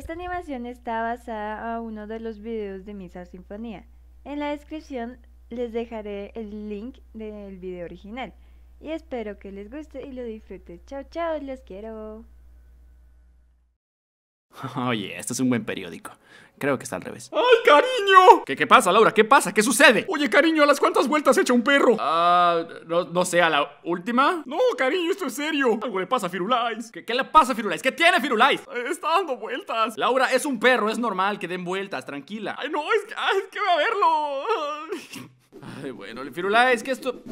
Esta animación está basada a uno de los videos de Misa Sinfonía. En la descripción les dejaré el link del video original. Y espero que les guste y lo disfruten. Chao, chao, los quiero. Oye, esto es un buen periódico. Creo que está al revés. ¡Ay, cariño! ¿Qué, qué pasa, Laura? ¿Qué pasa? ¿Qué sucede? Oye, cariño, ¿a las cuántas vueltas echa un perro? Ah, no, sé, ¿a la última? No, cariño, esto es serio. Algo le pasa a Firulais. ¿Qué, le pasa a Firulais? ¿Qué tiene Firulais? Eh, está dando vueltas. Laura, es un perro, es normal que den vueltas, tranquila. Ay, no, es que, es que voy a verlo. Ay, bueno, Firulais, que esto...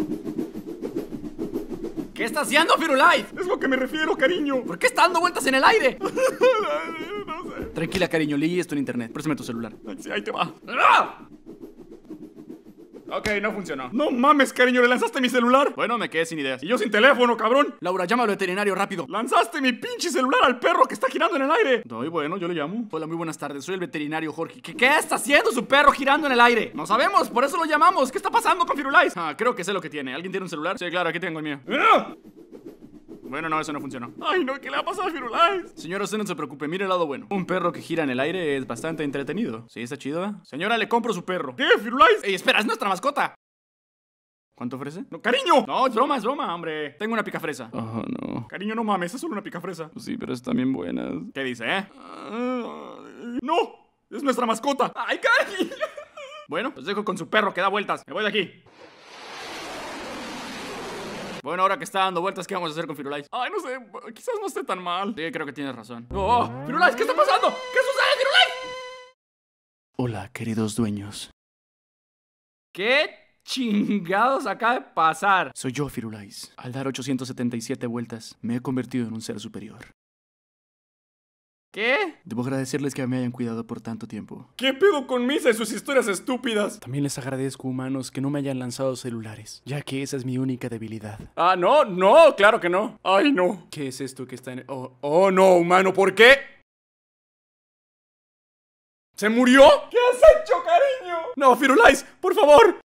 ¿Qué está haciendo, Firulife? Es lo que me refiero, cariño. ¿Por qué está dando vueltas en el aire? no sé. Tranquila, cariño, leí esto en internet. Préstame tu celular. Sí, ahí te va. ¡Ah! Ok, no funcionó. No mames, cariño, le lanzaste mi celular. Bueno, me quedé sin ideas. Y yo sin teléfono, cabrón. Laura, llama al veterinario rápido. Lanzaste mi pinche celular al perro que está girando en el aire. Doy, bueno, yo le llamo. Hola, muy buenas tardes. Soy el veterinario Jorge. ¿Qué, está haciendo su perro girando en el aire? No sabemos, por eso lo llamamos. ¿Qué está pasando con Firulais? Ah, creo que sé lo que tiene. ¿Alguien tiene un celular? Sí, claro, aquí tengo el mío. ¡No! ¡Ah! Bueno, no, eso no funcionó. Ay, no, ¿qué le ha pasado a Firulais? Señora, usted no se preocupe, mire el lado bueno. Un perro que gira en el aire es bastante entretenido. Sí, está chido, ¿eh? Señora, le compro su perro. ¿Qué, Firulais? Ey, espera, es nuestra mascota. ¿Cuánto ofrece? ¡No, cariño! No, es broma, es broma, hombre. Tengo una picafresa. Oh, ah, no. Cariño, no mames, es solo una picafresa. sí, pero es bien buena ¿Qué dice, eh? ¡No! ¡Es nuestra mascota! ¡Ay, cariño! bueno, los dejo con su perro que da vueltas. Me voy de aquí. Bueno, ahora que está dando vueltas, ¿qué vamos a hacer con Firulais? Ay, no sé, quizás no esté tan mal. Sí, creo que tienes razón. ¡Oh! ¡Firulais! ¿Qué está pasando? ¿Qué sucede, Firulais? Hola, queridos dueños. ¿Qué chingados acaba de pasar? Soy yo, Firulais. Al dar 877 vueltas, me he convertido en un ser superior. ¿Qué? Debo agradecerles que me hayan cuidado por tanto tiempo. ¿Qué pedo con Misa y sus historias estúpidas? También les agradezco, humanos, que no me hayan lanzado celulares, ya que esa es mi única debilidad. Ah, no, no, claro que no. Ay, no. ¿Qué es esto que está en... Oh, oh no, humano, ¿por qué? ¿Se murió? ¿Qué has hecho, cariño? No, Firulais, por favor.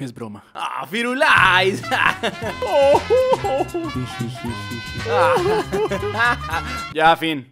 Es broma. ¡Ah, Firulais! Oh. Ah. ya, fin.